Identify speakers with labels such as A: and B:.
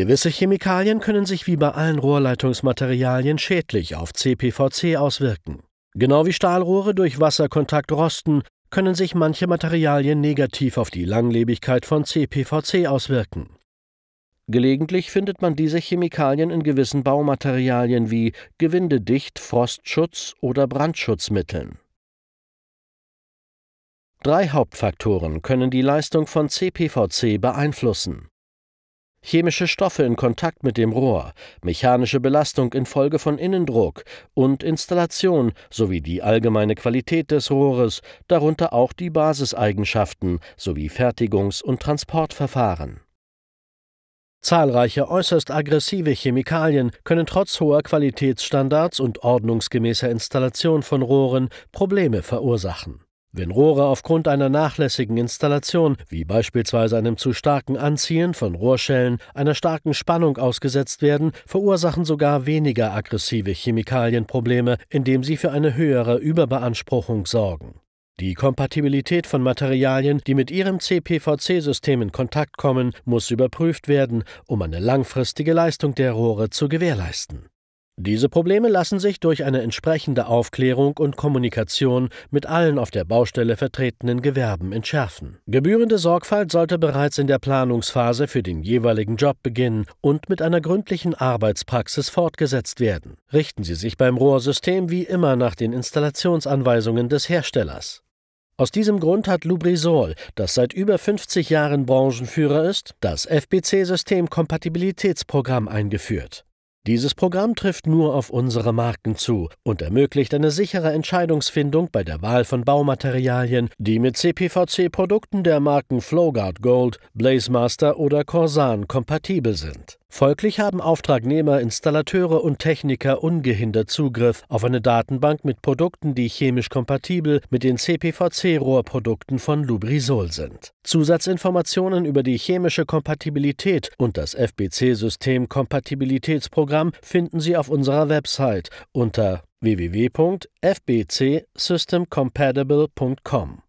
A: Gewisse Chemikalien können sich wie bei allen Rohrleitungsmaterialien schädlich auf CPVC auswirken. Genau wie Stahlrohre durch Wasserkontakt rosten, können sich manche Materialien negativ auf die Langlebigkeit von CPVC auswirken. Gelegentlich findet man diese Chemikalien in gewissen Baumaterialien wie Gewindedicht, Frostschutz oder Brandschutzmitteln. Drei Hauptfaktoren können die Leistung von CPVC beeinflussen chemische Stoffe in Kontakt mit dem Rohr, mechanische Belastung infolge von Innendruck und Installation sowie die allgemeine Qualität des Rohres, darunter auch die Basiseigenschaften sowie Fertigungs- und Transportverfahren. Zahlreiche äußerst aggressive Chemikalien können trotz hoher Qualitätsstandards und ordnungsgemäßer Installation von Rohren Probleme verursachen wenn Rohre aufgrund einer nachlässigen Installation, wie beispielsweise einem zu starken Anziehen von Rohrschellen, einer starken Spannung ausgesetzt werden, verursachen sogar weniger aggressive Chemikalienprobleme, indem sie für eine höhere Überbeanspruchung sorgen. Die Kompatibilität von Materialien, die mit ihrem CPVC-System in Kontakt kommen, muss überprüft werden, um eine langfristige Leistung der Rohre zu gewährleisten. Diese Probleme lassen sich durch eine entsprechende Aufklärung und Kommunikation mit allen auf der Baustelle vertretenen Gewerben entschärfen. Gebührende Sorgfalt sollte bereits in der Planungsphase für den jeweiligen Job beginnen und mit einer gründlichen Arbeitspraxis fortgesetzt werden. Richten Sie sich beim Rohrsystem wie immer nach den Installationsanweisungen des Herstellers. Aus diesem Grund hat Lubrisol, das seit über 50 Jahren Branchenführer ist, das FBC-System-Kompatibilitätsprogramm eingeführt. Dieses Programm trifft nur auf unsere Marken zu und ermöglicht eine sichere Entscheidungsfindung bei der Wahl von Baumaterialien, die mit CPVC-Produkten der Marken Flowguard Gold, Blazemaster oder Corsan kompatibel sind. Folglich haben Auftragnehmer, Installateure und Techniker ungehindert Zugriff auf eine Datenbank mit Produkten, die chemisch kompatibel mit den CPVC-Rohrprodukten von Lubrisol sind. Zusatzinformationen über die chemische Kompatibilität und das FBC-System Kompatibilitätsprogramm finden Sie auf unserer Website unter www.fbcsystemcompatible.com.